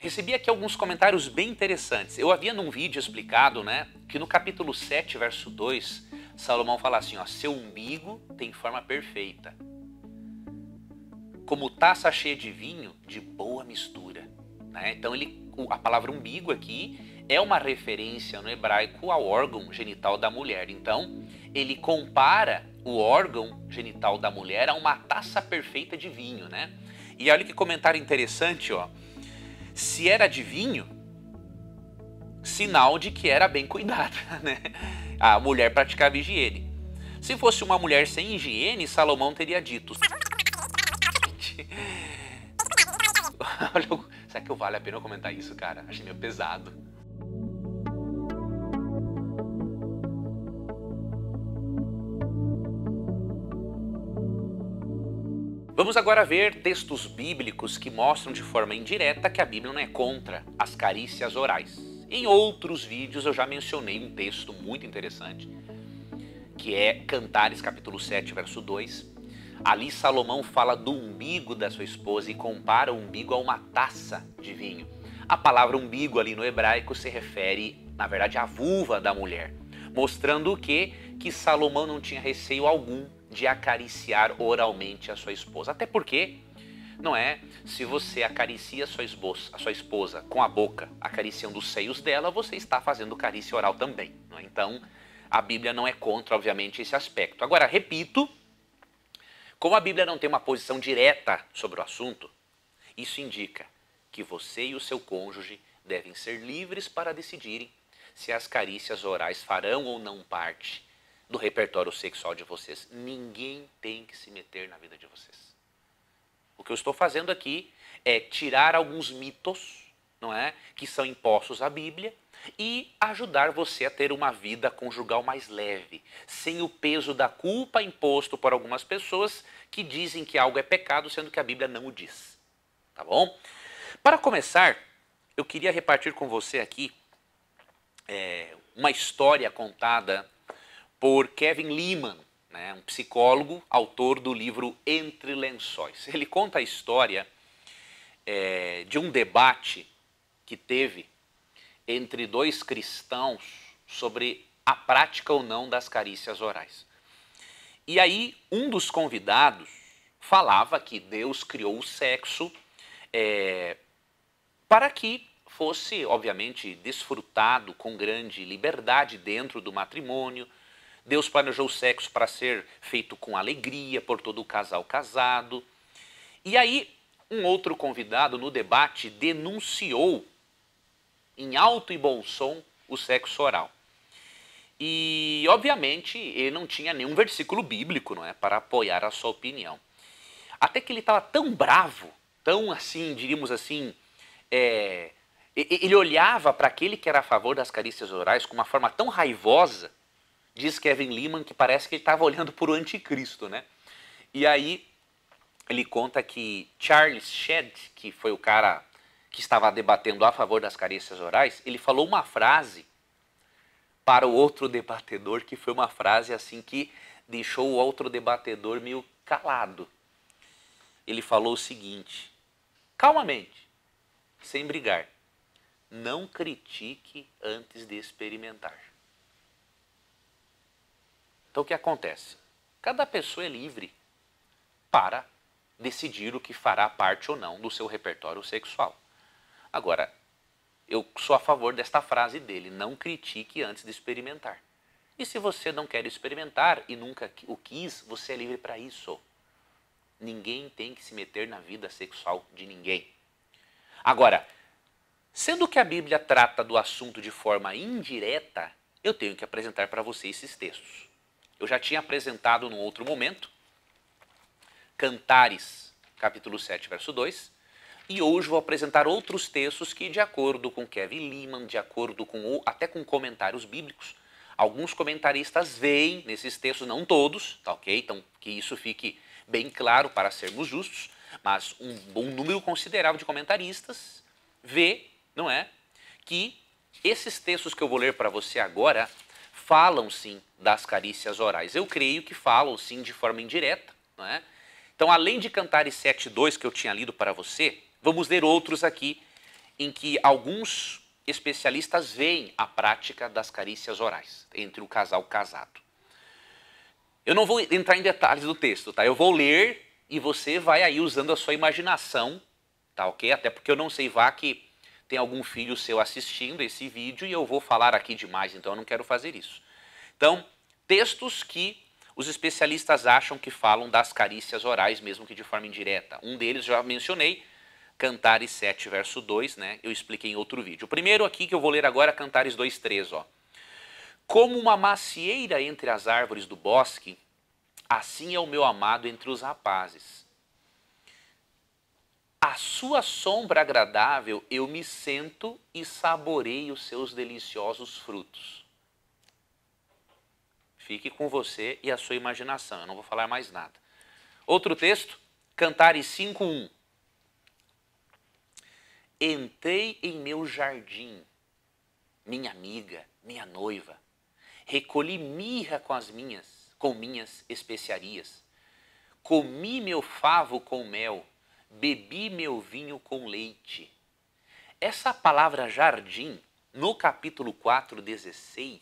Recebi aqui alguns comentários bem interessantes. Eu havia num vídeo explicado, né, que no capítulo 7, verso 2, Salomão fala assim, ó, seu umbigo tem forma perfeita. Como taça cheia de vinho, de boa mistura, né? Então ele a palavra umbigo aqui é uma referência no hebraico ao órgão genital da mulher. Então, ele compara o órgão genital da mulher a uma taça perfeita de vinho, né? E olha que comentário interessante, ó. Se era de vinho, sinal de que era bem cuidada, né? A mulher praticava higiene. Se fosse uma mulher sem higiene, Salomão teria dito. Será que vale a pena eu comentar isso, cara? Achei meio pesado. Vamos agora ver textos bíblicos que mostram de forma indireta que a Bíblia não é contra as carícias orais. Em outros vídeos eu já mencionei um texto muito interessante, que é Cantares capítulo 7, verso 2. Ali Salomão fala do umbigo da sua esposa e compara o umbigo a uma taça de vinho. A palavra umbigo ali no hebraico se refere, na verdade, à vulva da mulher, mostrando o que que Salomão não tinha receio algum de acariciar oralmente a sua esposa. Até porque, não é? Se você acaricia a sua esposa, a sua esposa com a boca, acariciando os seios dela, você está fazendo carícia oral também. É? Então, a Bíblia não é contra, obviamente, esse aspecto. Agora, repito, como a Bíblia não tem uma posição direta sobre o assunto, isso indica que você e o seu cônjuge devem ser livres para decidirem se as carícias orais farão ou não parte do repertório sexual de vocês. Ninguém tem que se meter na vida de vocês. O que eu estou fazendo aqui é tirar alguns mitos, não é, que são impostos à Bíblia e ajudar você a ter uma vida conjugal mais leve, sem o peso da culpa imposto por algumas pessoas que dizem que algo é pecado, sendo que a Bíblia não o diz. Tá bom? Para começar, eu queria repartir com você aqui é, uma história contada por Kevin Lehman, né, um psicólogo, autor do livro Entre Lençóis. Ele conta a história é, de um debate que teve entre dois cristãos sobre a prática ou não das carícias orais. E aí, um dos convidados falava que Deus criou o sexo é, para que fosse, obviamente, desfrutado com grande liberdade dentro do matrimônio, Deus planejou o sexo para ser feito com alegria por todo o casal casado. E aí, um outro convidado no debate denunciou em alto e bom som o sexo oral. E, obviamente, ele não tinha nenhum versículo bíblico não é, para apoiar a sua opinião. Até que ele estava tão bravo, tão assim, diríamos assim, é, ele olhava para aquele que era a favor das carícias orais com uma forma tão raivosa diz Kevin Lehman que parece que ele estava olhando para o anticristo, né? E aí ele conta que Charles Shedd, que foi o cara que estava debatendo a favor das carências orais, ele falou uma frase para o outro debatedor que foi uma frase assim que deixou o outro debatedor meio calado. Ele falou o seguinte: calmamente, sem brigar, não critique antes de experimentar. Então o que acontece? Cada pessoa é livre para decidir o que fará parte ou não do seu repertório sexual. Agora, eu sou a favor desta frase dele: não critique antes de experimentar. E se você não quer experimentar e nunca o quis, você é livre para isso. Ninguém tem que se meter na vida sexual de ninguém. Agora, sendo que a Bíblia trata do assunto de forma indireta, eu tenho que apresentar para você esses textos. Eu já tinha apresentado num outro momento, Cantares, capítulo 7, verso 2, e hoje vou apresentar outros textos que, de acordo com Kevin Lehman, de acordo com ou até com comentários bíblicos, alguns comentaristas veem nesses textos, não todos, tá ok? Então, que isso fique bem claro para sermos justos, mas um bom número considerável de comentaristas vê, não é, que esses textos que eu vou ler para você agora falam sim das carícias orais. Eu creio que falam sim de forma indireta. Não é? Então, além de Cantares 7.2 que eu tinha lido para você, vamos ler outros aqui em que alguns especialistas veem a prática das carícias orais entre o casal casado. Eu não vou entrar em detalhes do texto, tá? Eu vou ler e você vai aí usando a sua imaginação, tá ok? Até porque eu não sei, vá que tem algum filho seu assistindo esse vídeo e eu vou falar aqui demais, então eu não quero fazer isso. Então, textos que os especialistas acham que falam das carícias orais, mesmo que de forma indireta. Um deles já mencionei, Cantares 7, verso 2, né? Eu expliquei em outro vídeo. O primeiro aqui que eu vou ler agora é Cantares 2, 3, ó. Como uma macieira entre as árvores do bosque, assim é o meu amado entre os rapazes a sua sombra agradável eu me sento e saboreio seus deliciosos frutos. Fique com você e a sua imaginação, eu não vou falar mais nada. Outro texto, Cantares 5.1. Entrei em meu jardim, minha amiga, minha noiva. Recolhi mirra com as minhas, com minhas especiarias. Comi meu favo com mel bebi meu vinho com leite. Essa palavra jardim, no capítulo 4, 16,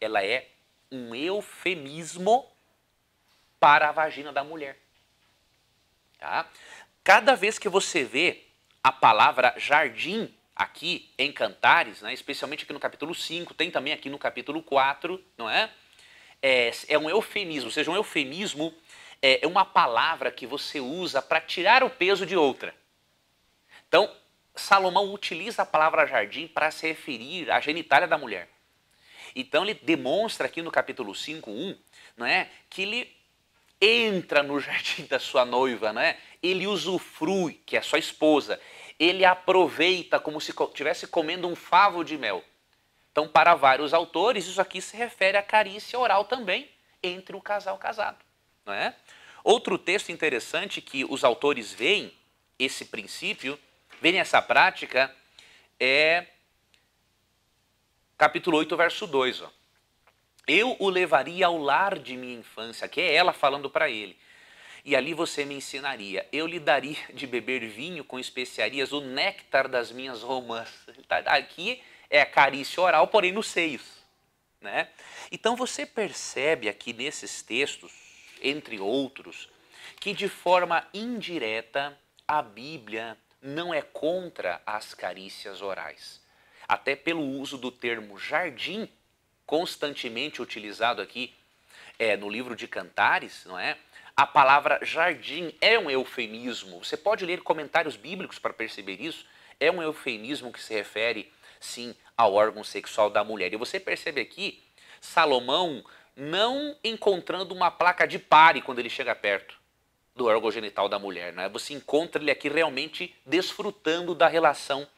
ela é um eufemismo para a vagina da mulher. Tá? Cada vez que você vê a palavra jardim aqui em Cantares, né, especialmente aqui no capítulo 5, tem também aqui no capítulo 4, não é? É, é um eufemismo, ou seja, um eufemismo é, é uma palavra que você usa para tirar o peso de outra. Então, Salomão utiliza a palavra jardim para se referir à genitália da mulher. Então ele demonstra aqui no capítulo 5, 1, não é, que ele entra no jardim da sua noiva, não é? Ele usufrui, que é sua esposa. Ele aproveita como se estivesse comendo um favo de mel. Então, para vários autores, isso aqui se refere à carícia oral também entre o casal casado, não é? Outro texto interessante que os autores veem esse princípio, veem essa prática, é capítulo 8, verso 2. Ó. Eu o levaria ao lar de minha infância, que é ela falando para ele. E ali você me ensinaria. Eu lhe daria de beber vinho com especiarias, o néctar das minhas romãs. Tá, aqui é a carícia oral, porém nos seios. Né? Então você percebe aqui nesses textos entre outros, que de forma indireta a Bíblia não é contra as carícias orais. Até pelo uso do termo jardim, constantemente utilizado aqui é, no livro de Cantares, não é? A palavra jardim é um eufemismo. Você pode ler comentários bíblicos para perceber isso. É um eufemismo que se refere, sim, ao órgão sexual da mulher. E você percebe aqui Salomão não encontrando uma placa de pare quando ele chega perto do órgão genital da mulher. Né? Você encontra ele aqui realmente desfrutando da relação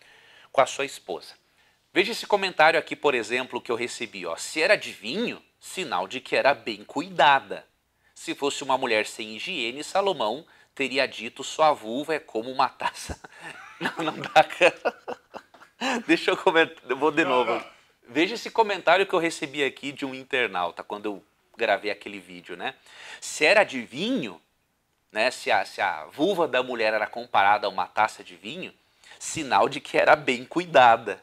com a sua esposa. Veja esse comentário aqui, por exemplo, que eu recebi. Ó. Se era de vinho, sinal de que era bem cuidada. Se fosse uma mulher sem higiene, Salomão teria dito sua vulva é como uma taça. Não, não dá, cara. Deixa eu comentar. Eu vou de novo. Veja esse comentário que eu recebi aqui de um internauta quando eu gravei aquele vídeo, né? Se era de vinho, né? Se a, se a vulva da mulher era comparada a uma taça de vinho, sinal de que era bem cuidada.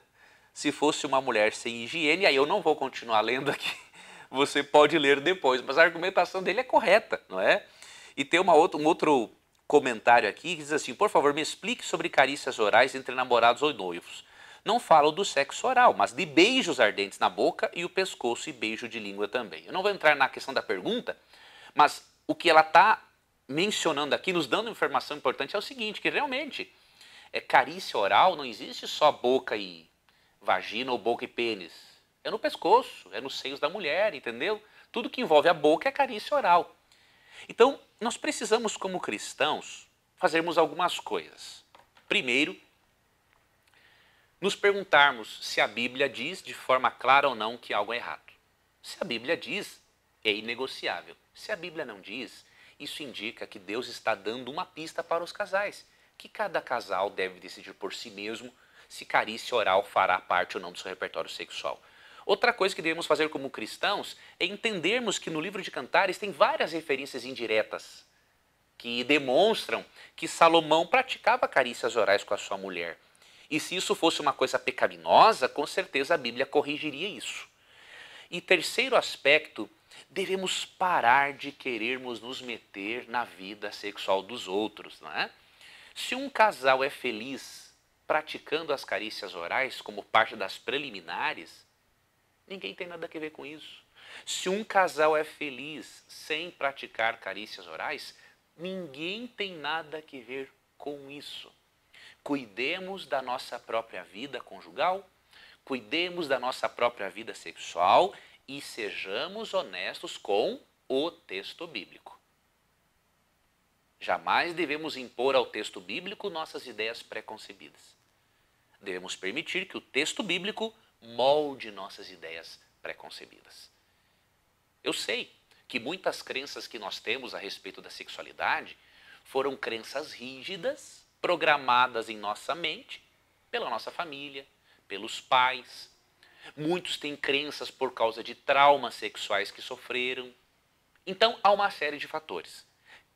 Se fosse uma mulher sem higiene, aí eu não vou continuar lendo aqui. Você pode ler depois, mas a argumentação dele é correta, não é? E tem uma outra, um outro comentário aqui que diz assim: por favor, me explique sobre carícias orais entre namorados ou noivos não falo do sexo oral, mas de beijos ardentes na boca e o pescoço e beijo de língua também. Eu não vou entrar na questão da pergunta, mas o que ela está mencionando aqui, nos dando informação importante, é o seguinte: que realmente é carícia oral não existe só boca e vagina ou boca e pênis. É no pescoço, é nos seios da mulher, entendeu? Tudo que envolve a boca é carícia oral. Então, nós precisamos, como cristãos, fazermos algumas coisas. Primeiro, nos perguntarmos se a Bíblia diz de forma clara ou não que algo é errado. Se a Bíblia diz, é inegociável. Se a Bíblia não diz, isso indica que Deus está dando uma pista para os casais, que cada casal deve decidir por si mesmo se carícia oral fará parte ou não do seu repertório sexual. Outra coisa que devemos fazer como cristãos é entendermos que no livro de Cantares tem várias referências indiretas que demonstram que Salomão praticava carícias orais com a sua mulher. E se isso fosse uma coisa pecaminosa, com certeza a Bíblia corrigiria isso. E terceiro aspecto, devemos parar de querermos nos meter na vida sexual dos outros, não é? Se um casal é feliz praticando as carícias orais como parte das preliminares, ninguém tem nada a ver com isso. Se um casal é feliz sem praticar carícias orais, ninguém tem nada a ver com isso cuidemos da nossa própria vida conjugal, cuidemos da nossa própria vida sexual e sejamos honestos com o texto bíblico. Jamais devemos impor ao texto bíblico nossas ideias preconcebidas. Devemos permitir que o texto bíblico molde nossas ideias preconcebidas. Eu sei que muitas crenças que nós temos a respeito da sexualidade foram crenças rígidas programadas em nossa mente pela nossa família, pelos pais. Muitos têm crenças por causa de traumas sexuais que sofreram. Então, há uma série de fatores.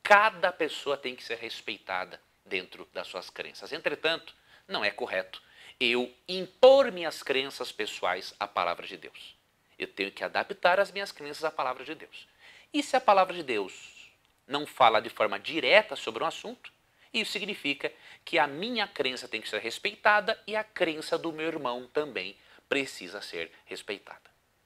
Cada pessoa tem que ser respeitada dentro das suas crenças. Entretanto, não é correto eu impor minhas crenças pessoais à palavra de Deus. Eu tenho que adaptar as minhas crenças à palavra de Deus. E se a palavra de Deus não fala de forma direta sobre um assunto, isso significa que a minha crença tem que ser respeitada e a crença do meu irmão também precisa ser respeitada.